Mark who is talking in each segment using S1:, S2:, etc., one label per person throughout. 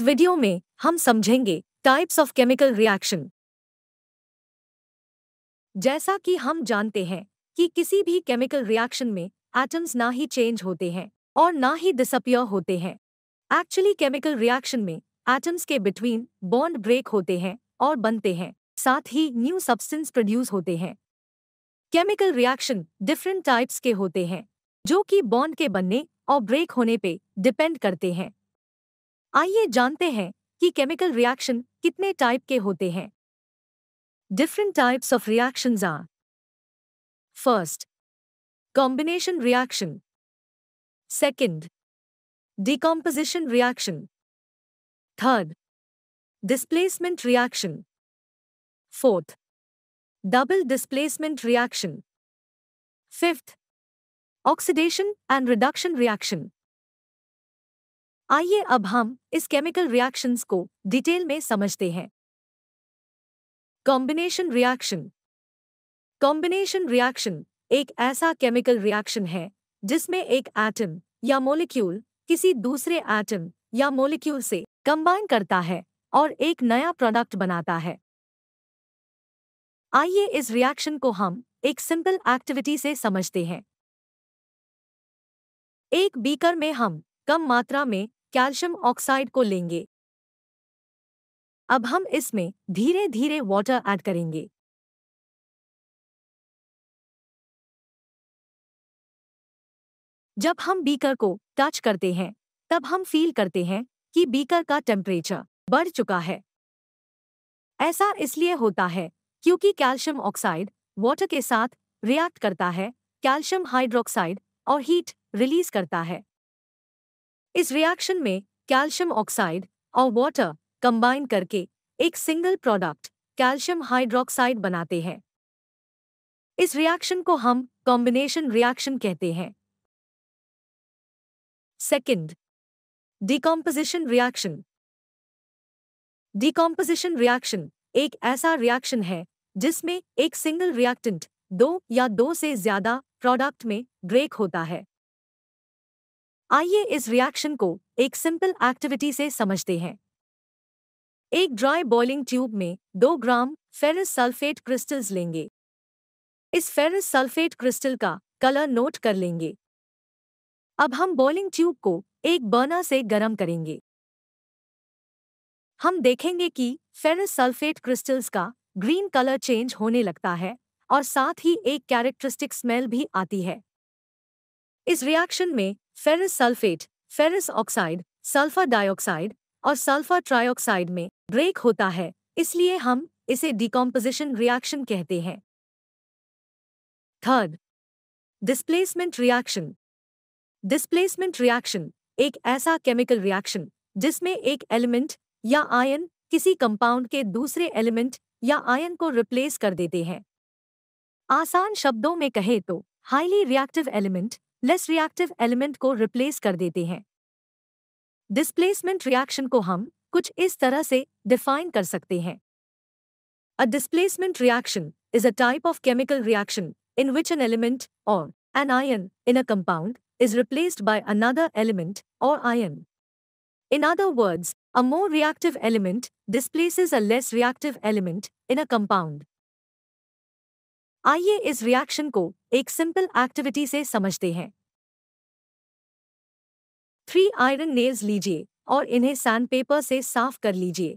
S1: इस वीडियो में हम समझेंगे टाइप्स ऑफ केमिकल रिएक्शन जैसा कि हम जानते हैं कि किसी भी केमिकल रिएक्शन में एटम्स ना ही चेंज होते हैं और ना ही डिसअपियर होते हैं एक्चुअली केमिकल रिएक्शन में एटम्स के बिटवीन बॉन्ड ब्रेक होते हैं और बनते हैं साथ ही न्यू सब्सटेंस प्रोड्यूस होते हैं केमिकल रिएक्शन डिफरेंट टाइप्स के होते हैं जो कि बॉन्ड के बनने और ब्रेक होने पे डिपेंड करते हैं आइए जानते हैं कि केमिकल रिएक्शन कितने टाइप के होते हैं different types of reaction are first combination reaction second decomposition reaction third displacement reaction fourth double displacement reaction fifth oxidation and reduction reaction आइए अब हम इस केमिकल रिएक्शंस को डिटेल में समझते हैं कॉम्बिनेशन रिएक्शन कॉम्बिनेशन रिएक्शन एक ऐसा केमिकल रिएक्शन है जिसमें एक एटम या मोलिक्यूल किसी दूसरे एटम या मोलिक्यूल से कंबाइन करता है और एक नया प्रोडक्ट बनाता है आइए इस रिएक्शन को हम एक सिंपल एक्टिविटी से समझते हैं एक बीकर में हम कम मात्रा में कैल्शियम ऑक्साइड को लेंगे अब हम इसमें धीरे धीरे वाटर ऐड करेंगे जब हम बीकर को टच करते हैं तब हम फील करते हैं कि बीकर का टेम्परेचर बढ़ चुका है ऐसा इसलिए होता है क्योंकि कैल्शियम ऑक्साइड वाटर के साथ रिएक्ट करता है कैल्शियम हाइड्रोक्साइड और हीट रिलीज करता है इस रिएक्शन में कैल्शियम ऑक्साइड और वाटर कंबाइन करके एक सिंगल प्रोडक्ट कैल्शियम हाइड्रोक्साइड बनाते हैं इस रिएक्शन को हम कॉम्बिनेशन रिएक्शन कहते हैं second decomposition reaction decomposition reaction एक ऐसा रिएक्शन है जिसमें एक सिंगल रिएक्टेंट दो या दो से ज्यादा प्रोडक्ट में ब्रेक होता है आइए इस रिएक्शन को एक सिंपल एक्टिविटी से समझते हैं एक ड्राई बॉइलिंग ट्यूब में दो ग्राम फेरस सल्फेट क्रिस्टल्स लेंगे इस फेरस सल्फेट क्रिस्टल का कलर नोट कर लेंगे अब हम बॉइलिंग ट्यूब को एक बर्नर से गर्म करेंगे हम देखेंगे कि फेरस सल्फेट क्रिस्टल्स का ग्रीन कलर चेंज होने लगता है और साथ ही एक कैरेक्टरिस्टिक स्मेल भी आती है इस रिएक्शन में ferrous sulphate ferrous oxide sulphur dioxide और सल्फर ट्राइऑक्साइड में ब्रेक होता है इसलिए हम इसे डिकॉम्पोजिशन रिएक्शन कहते हैं third displacement reaction displacement reaction एक ऐसा केमिकल रिएक्शन जिसमें एक एलिमेंट या आयन किसी कंपाउंड के दूसरे एलिमेंट या आयन को रिप्लेस कर देते हैं आसान शब्दों में कहे तो highly reactive element less reactive element को रिप्लेस कर देते हैं डिस्प्लेसमेंट रिएक्शन को हम कुछ इस तरह से डिफाइन कर सकते हैं a displacement reaction is a type of chemical reaction in which an element or an ion in a compound is replaced by another element or ion in other words a more reactive element displaces a less reactive element in a compound आइए इस reaction को एक simple activity से समझते हैं three iron nails लीजिए और इन्हें पेपर से साफ कर लीजिए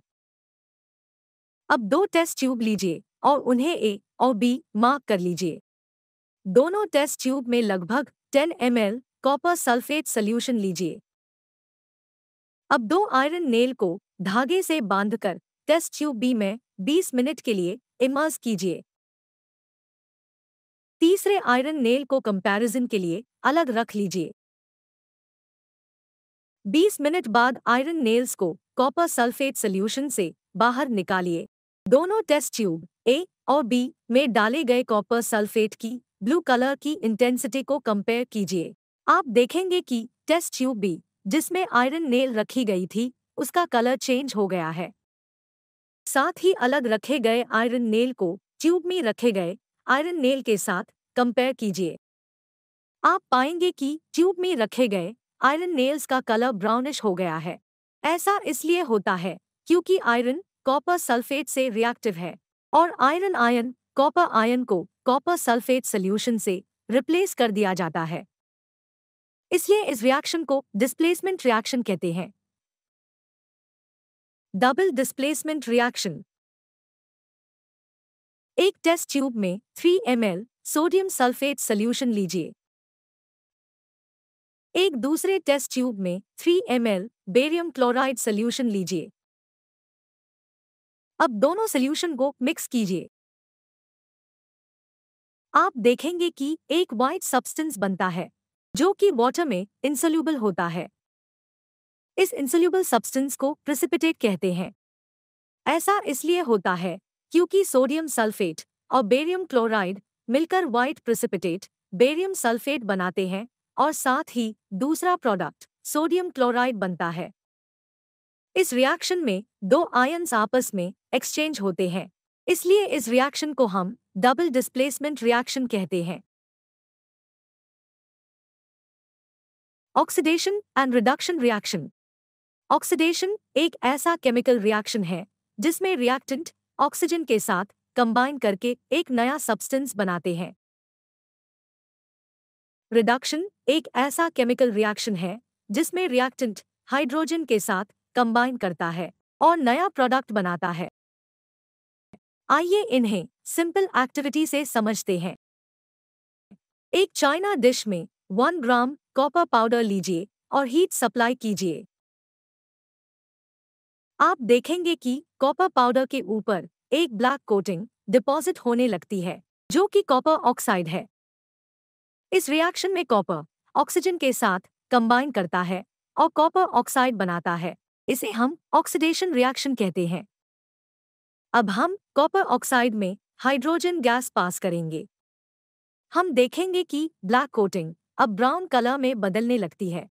S1: अब दो टेस्ट ट्यूब लीजिए और उन्हें ए और बी मार्क कर लीजिए दोनों टेस्ट ट्यूब में लगभग 10 ml कॉपर सल्फेट सॉल्यूशन लीजिए अब दो आयरन नेल को धागे से बांधकर टेस्ट ट्यूब बी में 20 मिनट के लिए इमर्ज कीजिए तीसरे आयरन नेल को कंपैरिजन के लिए अलग रख लीजिए 20 मिनट बाद आयरन नेल्स को कॉपर सल्फेट सॉल्यूशन से बाहर निकालिए दोनों टेस्ट ट्यूब ए और बी में डाले गए कॉपर सल्फेट की ब्लू कलर की इंटेंसिटी को कंपेयर कीजिए आप देखेंगे कि टेस्ट ट्यूब बी जिसमें आयरन नेल रखी गई थी उसका कलर चेंज हो गया है साथ ही अलग रखे गए आयरन नेल को ट्यूब में रखे गए आयरन नेल के साथ कंपेयर कीजिए आप पाएंगे कि ट्यूब में रखे गए आयरन नेल्स का कलर ब्राउनिश हो गया है ऐसा इसलिए होता है क्योंकि आयरन कॉपर सल्फेट से रिएक्टिव है और आयरन आयन कॉपर आयन को कॉपर सल्फेट सोल्यूशन से रिप्लेस कर दिया जाता है इसलिए इस रिएक्शन को डिस्प्लेसमेंट रिएक्शन कहते हैं डबल डिस्प्लेसमेंट रिएक्शन एक टेस्ट ट्यूब में 3 एम सोडियम सल्फेट सॉल्यूशन लीजिए एक दूसरे टेस्ट ट्यूब में 3 एम बेरियम क्लोराइड सॉल्यूशन लीजिए अब दोनों सॉल्यूशन को मिक्स कीजिए आप देखेंगे कि एक वाइट सब्सटेंस बनता है जो कि वाटर में इंसोल्यूबल होता है इस इंसोल्यूबल सब्सटेंस को प्रेसिपिटेट कहते हैं ऐसा इसलिए होता है क्योंकि सोडियम सल्फेट और बेरियम क्लोराइड मिलकर व्हाइट प्रिसिपिटेट बेरियम सल्फेट बनाते हैं और साथ ही दूसरा प्रोडक्ट सोडियम क्लोराइड बनता है इस रिएक्शन में दो आयन्स आपस में एक्सचेंज होते हैं इसलिए इस रिएक्शन को हम डबल डिस्प्लेसमेंट रिएक्शन कहते हैं oxidation and reduction reaction oxidation एक ऐसा केमिकल रिएक्शन है जिसमें रिएक्टेंट ऑक्सीजन के साथ कंबाइन करके एक नया सब्सटेंस बनाते हैं रिडक्शन एक ऐसा केमिकल रिएक्शन है जिसमें रिएक्टेंट हाइड्रोजन के साथ कंबाइन करता है और नया प्रोडक्ट बनाता है आइए इन्हें सिंपल एक्टिविटी से समझते हैं एक चाइना डिश में वन ग्राम कॉपर पाउडर लीजिए और हीट सप्लाई कीजिए आप देखेंगे कि कॉपर पाउडर के ऊपर एक ब्लैक कोटिंग डिपॉजिट होने लगती है जो कि कॉपर ऑक्साइड है इस रिएक्शन में कॉपर ऑक्सीजन के साथ कंबाइन करता है और कॉपर ऑक्साइड बनाता है इसे हम ऑक्सीडेशन रिएक्शन कहते हैं अब हम कॉपर ऑक्साइड में हाइड्रोजन गैस पास करेंगे हम देखेंगे कि ब्लैक कोटिंग अब ब्राउन कलर में बदलने लगती है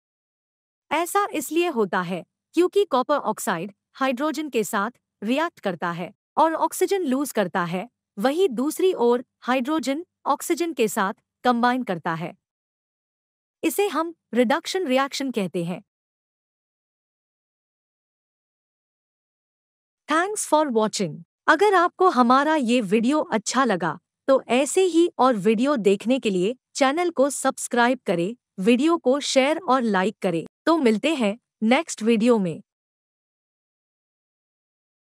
S1: ऐसा इसलिए होता है क्योंकि कॉपर ऑक्साइड हाइड्रोजन के साथ रिएक्ट करता है और ऑक्सीजन लूज करता है वही दूसरी ओर हाइड्रोजन ऑक्सीजन के साथ कंबाइन करता है इसे हम रिडक्शन रिएक्शन कहते हैं थैंक्स फॉर वॉचिंग अगर आपको हमारा ये वीडियो अच्छा लगा तो ऐसे ही और वीडियो देखने के लिए चैनल को सब्सक्राइब करें वीडियो को शेयर और लाइक करें तो मिलते हैं नेक्स्ट वीडियो में